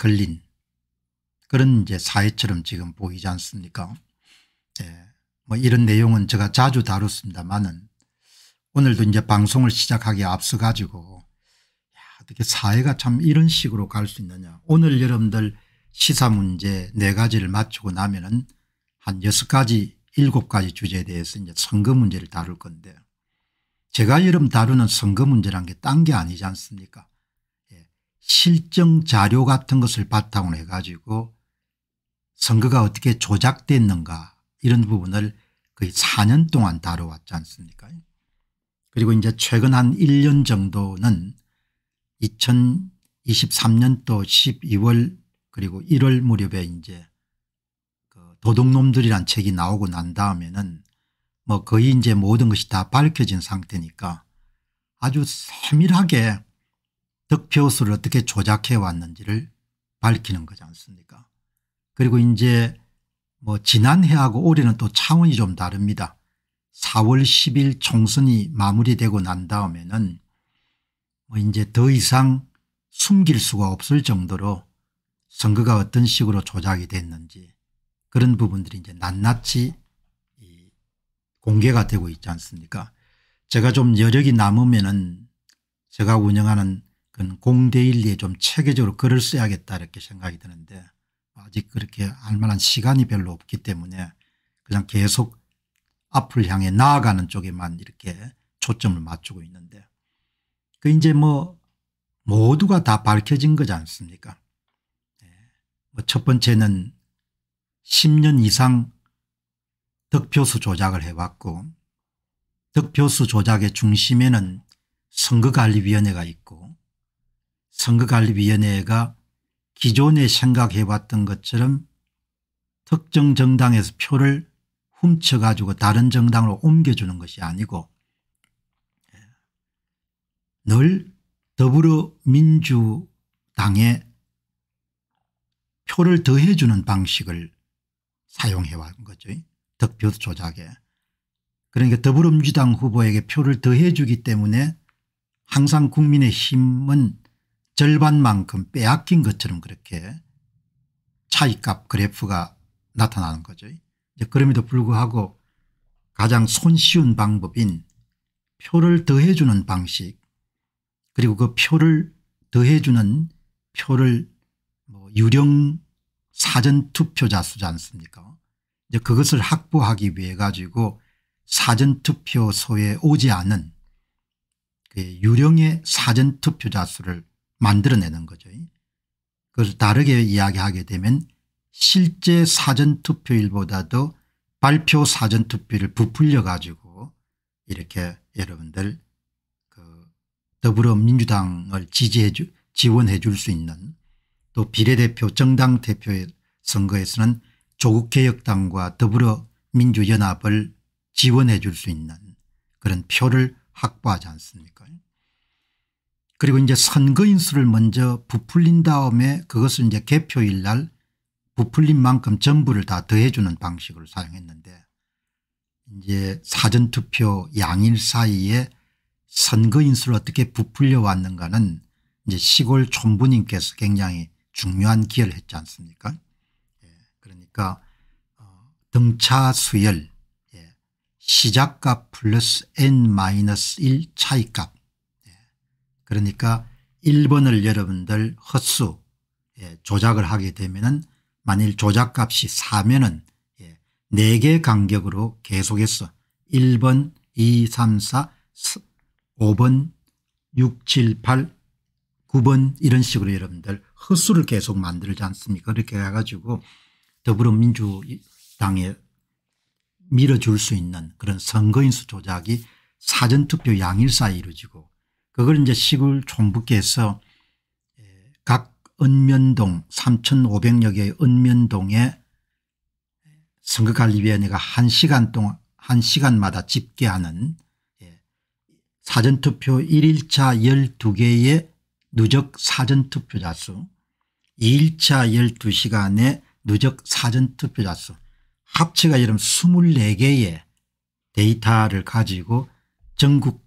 걸린 그런 이제 사회처럼 지금 보이지 않습니까? 예. 뭐 이런 내용은 제가 자주 다뤘습니다만은 오늘도 이제 방송을 시작하기 앞서 가지고 어떻게 사회가 참 이런 식으로 갈 수 있느냐. 오늘 여러분들 시사 문제 네 가지를 맞추고 나면은 한 여섯 가지 일곱 가지 주제에 대해서 이제 선거 문제를 다룰 건데 제가 여러분 다루는 선거 문제란 게 딴 게 아니지 않습니까? 실정 자료 같은 것을 바탕으로 해가지고 선거가 어떻게 조작됐는가 이런 부분을 거의 4년 동안 다뤄왔지 않습니까 그리고 이제 최근 한 1년 정도는 2023년도 12월 그리고 1월 무렵에 이제 그 도둑놈들이란 책이 나오고 난 다음에는 뭐 거의 이제 모든 것이 다 밝혀진 상태니까 아주 세밀하게 득표수를 어떻게 조작해 왔는지를 밝히는 거지 않습니까 그리고 이제 뭐 지난해하고 올해는 또 차원이 좀 다릅니다. 4월 10일 총선이 마무리되고 난 다음에는 뭐 이제 더 이상 숨길 수가 없을 정도로 선거가 어떤 식으로 조작이 됐는지 그런 부분들이 이제 낱낱이 공개가 되고 있지 않습니까 제가 좀 여력이 남으면은 제가 운영하는 그건 공대일리에 좀 체계적으로 글을 써야겠다 이렇게 생각이 드는데 아직 그렇게 할 만한 시간이 별로 없기 때문에 그냥 계속 앞을 향해 나아가는 쪽에만 이렇게 초점을 맞추고 있는데 그 이제 뭐 모두가 다 밝혀진 거지 않습니까 예. 뭐 첫 번째는 10년 이상 득표수 조작을 해왔고 득표수 조작의 중심에는 선거관리위원회가 있고 선거관리위원회가 기존에 생각해봤던 것처럼 특정 정당에서 표를 훔쳐가지고 다른 정당으로 옮겨주는 것이 아니고 늘 더불어민주당에 표를 더해주는 방식을 사용해 왔 거죠. 득표 조작에. 그러니까 더불어민주당 후보에게 표를 더해주기 때문에 항상 국민의힘은 절반만큼 빼앗긴 것처럼 그렇게 차이값 그래프가 나타나는 거죠. 그럼에도 불구하고 가장 손쉬운 방법인 표를 더해주는 방식 그리고 그 표를 더해주는 표를 뭐 유령 사전투표자 수지 않습니까 이제 그것을 확보하기 위해 가지고 사전투표소에 오지 않은 그 유령의 사전투표자 수를 만들어내는 거죠. 그것을 다르게 이야기하게 되면 실제 사전투표일보다도 발표 사전투표를 부풀려 가지고 이렇게 여러분들 그 더불어민주당을 지지해 주 지원해 줄 수 있는 또 비례대표 정당 대표 선거에서는 조국개혁당과 더불어민주연합을 지원해 줄 수 있는 그런 표를 확보하지 않습니까 그리고 이제 선거인수를 먼저 부풀린 다음에 그것을 이제 개표일 날 부풀린 만큼 전부를 다 더해주는 방식으로 사용했는데 이제 사전투표 양일 사이에 선거인수를 어떻게 부풀려 왔는가는 이제 시골 촌부님께서 굉장히 중요한 기여를 했지 않습니까 예, 그러니까 어 등차 수열 예, 시작값 플러스 n 마이너스 1 차이값 그러니까 1번을 여러분들 헛수 예, 조작을 하게 되면 은 만일 조작값이 4면은 예, 4개 간격으로 계속해서 1번 2 3 4 5번 6 7 8 9번 이런 식으로 여러분들 헛수를 계속 만들지 않습니까 그렇게 해가지고 더불어민주당에 밀어줄 수 있는 그런 선거인수 조작이 사전투표 양일 사에 이루어지고 그걸 이제 시골 종북계에서 예, 각 은면동 3,500여 개의 은면동에 선거관리위원회가 1시간 동안 1시간마다 집계하는 예, 사전투표 1일차 12개의 누적 사전투표자 수 2일차 12시간의 누적 사전투표자 수 합체가 여름 24개의 데이터를 가지고 전국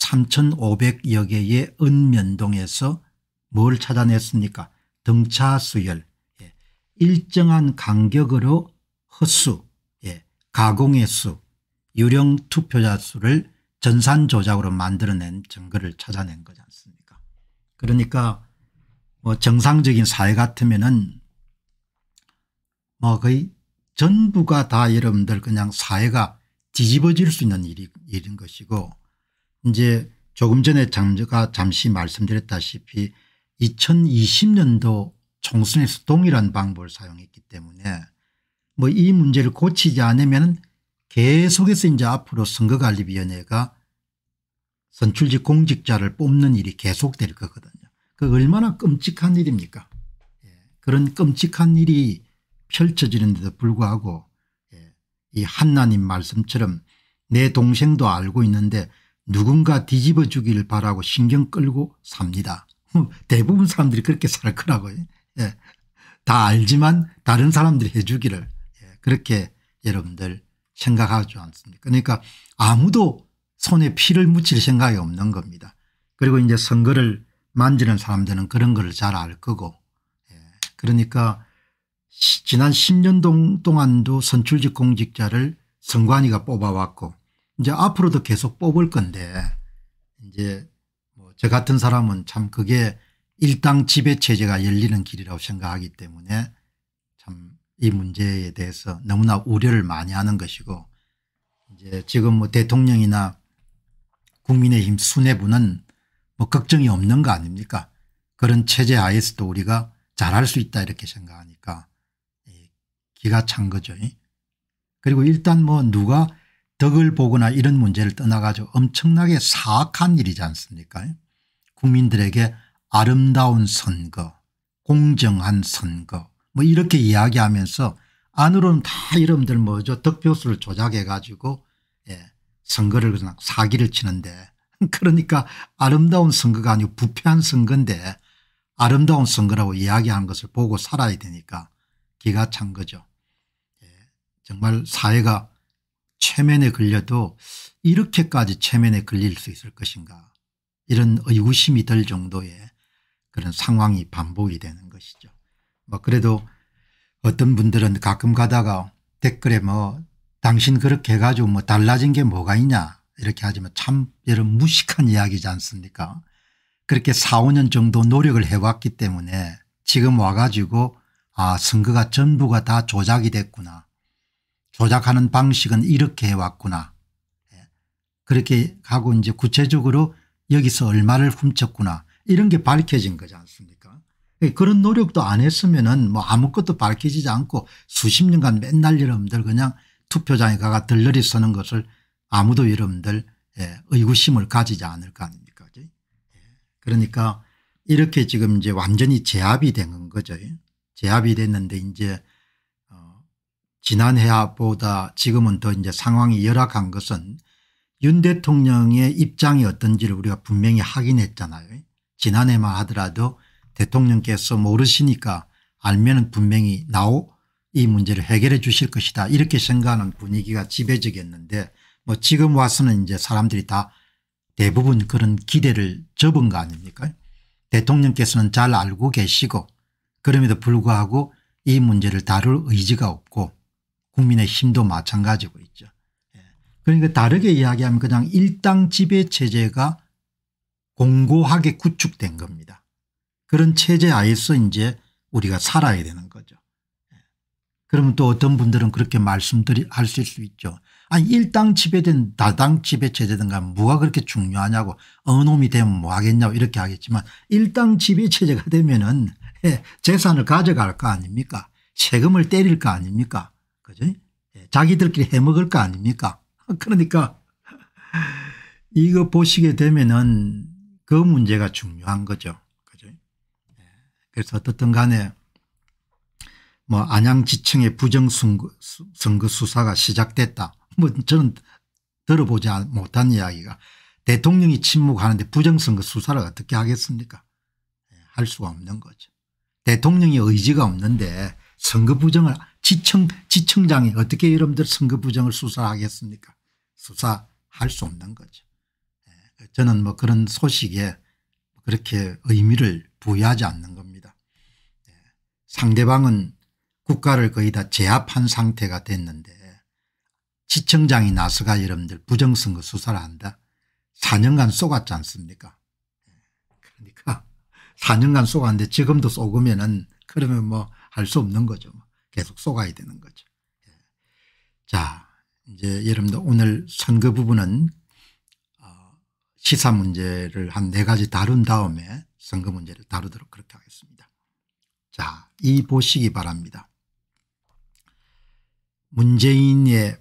3,500여 개의 은면동에서 뭘 찾아냈습니까? 등차 수열, 예. 일정한 간격으로 헛수, 예. 가공의 수, 유령 투표자 수를 전산 조작으로 만들어낸 증거를 찾아낸 거지 않습니까? 그러니까 뭐 정상적인 사회 같으면은 뭐 거의 전부가 다 여러분들 그냥 사회가 뒤집어질 수 있는 일이, 일인 것이고 이제 조금 전에 장저가 잠시 말씀드렸다시피 2020년도 총선에서 동일한 방법을 사용했기 때문에 뭐 이 문제를 고치지 않으면 계속해서 이제 앞으로 선거관리위원회가 선출직 공직자를 뽑는 일이 계속될 거거든요. 그 얼마나 끔찍한 일입니까 예. 그런 끔찍한 일이 펼쳐지는데도 불구하고 예. 이 한나님 말씀처럼 내 동생도 알고 있는데 누군가 뒤집어 주기를 바라고 신경 끌고 삽니다. 대부분 사람들이 그렇게 살 거라고요. 예. 다 알지만 다른 사람들이 해 주기를 예. 그렇게 여러분들 생각하지 않습니까 그러니까 아무도 손에 피를 묻힐 생각이 없는 겁니다. 그리고 이제 선거를 만지는 사람들은 그런 걸 잘 알 거고 예. 그러니까 지난 10년 동안도 선출직 공직자를 선관위가 뽑아왔고 이제 앞으로도 계속 뽑을 건데 이제 뭐저 같은 사람은 참 그게 일당 지배 체제가 열리는 길이라고 생각하기 때문에 참 이 문제에 대해서 너무나 우려를 많이 하는 것이고 이제 지금 뭐 대통령이나 국민의힘 수뇌부는 뭐 걱정이 없는 거 아닙니까? 그런 체제 하에서도 우리가 잘할 수 있다 이렇게 생각하니까 예, 기가 찬 거죠. 그리고 일단 뭐 누가 덕을 보거나 이런 문제를 떠나가지고 엄청나게 사악한 일이지 않습니까 국민들에게 아름다운 선거 공정한 선거 뭐 이렇게 이야기하면서 안으로는 다 여러분들 뭐죠 덕표수를 조작해 가지고 예, 선거를 그냥 사기를 치는데 그러니까 아름다운 선거가 아니고 부패한 선거인데 아름다운 선거라고 이야기하는 것을 보고 살아야 되니까 기가 찬 거죠. 예, 정말 사회가 체면에 걸려도 이렇게까지 체면에 걸릴 수 있을 것인가 이런 의구심이 들 정도의 그런 상황이 반복이 되는 것이죠. 뭐 그래도 어떤 분들은 가끔 가다가 댓글에 뭐 당신 그렇게 해가지고 뭐 달라진 게 뭐가 있냐 이렇게 하지만 참 이런 무식한 이야기지 않습니까 그렇게 4 5년 정도 노력을 해왔기 때문에 지금 와가지고 아 선거가 전부가 다 조작이 됐구나 조작하는 방식은 이렇게 해왔구나. 예. 그렇게 하고 이제 구체적으로 여기서 얼마를 훔쳤구나 이런 게 밝혀진 거지 않습니까 예, 그런 노력도 안 했으면 은뭐 아무것도 밝혀지지 않고 수십 년간 맨날 여러분들 그냥 투표장에 가가 들러리 서는 것을 아무도 여러분들 예, 의구심을 가지지 않을 거 아닙니까 예. 그러니까 이렇게 지금 이제 완전히 제압이 된 거죠 제압이 됐는데 이제 지난해보다 지금은 더 이제 상황이 열악한 것은 윤 대통령의 입장이 어떤지를 우리가 분명히 확인했잖아요. 지난해만 하더라도 대통령께서 모르시니까 알면 분명히 나오 이 문제를 해결해 주실 것이다 이렇게 생각하는 분위기가 지배적이었는데 뭐 지금 와서는 이제 사람들이 다 대부분 그런 기대를 접은 거 아닙니까 대통령께서는 잘 알고 계시고 그럼에도 불구하고 이 문제를 다룰 의지가 없고 국민의힘도 마찬가지고 있죠. 예. 그러니까 다르게 이야기하면 그냥 일당 지배체제가 공고하게 구축된 겁니다. 그런 체제 아에서 이제 우리가 살아야 되는 거죠. 예. 그러면 또 어떤 분들은 그렇게 말씀 하실 수 있죠. 아니 일당 지배든 다당 지배체제든가 뭐가 그렇게 중요하냐고 어느 놈이 되면 뭐 하겠냐고 이렇게 하겠지만 일당 지배체제가 되면 은 예, 재산을 가져갈 거 아닙니까 세금을 때릴 거 아닙니까 그죠? 예, 자기들끼리 해먹을 거 아닙니까? 그러니까 이거 보시게 되면은 그 문제가 중요한 거죠. 그죠? 예, 그래서 어떻든 간에 뭐 안양지청의 부정선거 수사가 시작됐다. 뭐 저는 들어보지 못한 이야기가 대통령이 침묵하는데 부정선거 수사를 어떻게 하겠습니까? 예, 할 수가 없는 거죠. 대통령이 의지가 없는데 선거 부정을 지청 지청장이 어떻게 여러분들 선거 부정을 수사하겠습니까? 수사할 수 없는 거죠. 예, 저는 뭐 그런 소식에 그렇게 의미를 부여하지 않는 겁니다. 예, 상대방은 국가를 거의 다 제압한 상태가 됐는데 지청장이 나서가 여러분들 부정선거 수사를 한다. 4년간 쏘았지 않습니까? 예, 그러니까 4년간 쏘았는데 지금도 쏘으면은 그러면 뭐 할 수 없는 거죠. 뭐. 계속 쏟아야 되는 거죠. 예. 자 이제 여러분들 오늘 선거 부분은 어, 시사 문제를 한 네 가지 다룬 다음에 선거 문제를 다루도록 그렇게 하겠습니다. 자, 이 보시기 바랍니다. 문재인의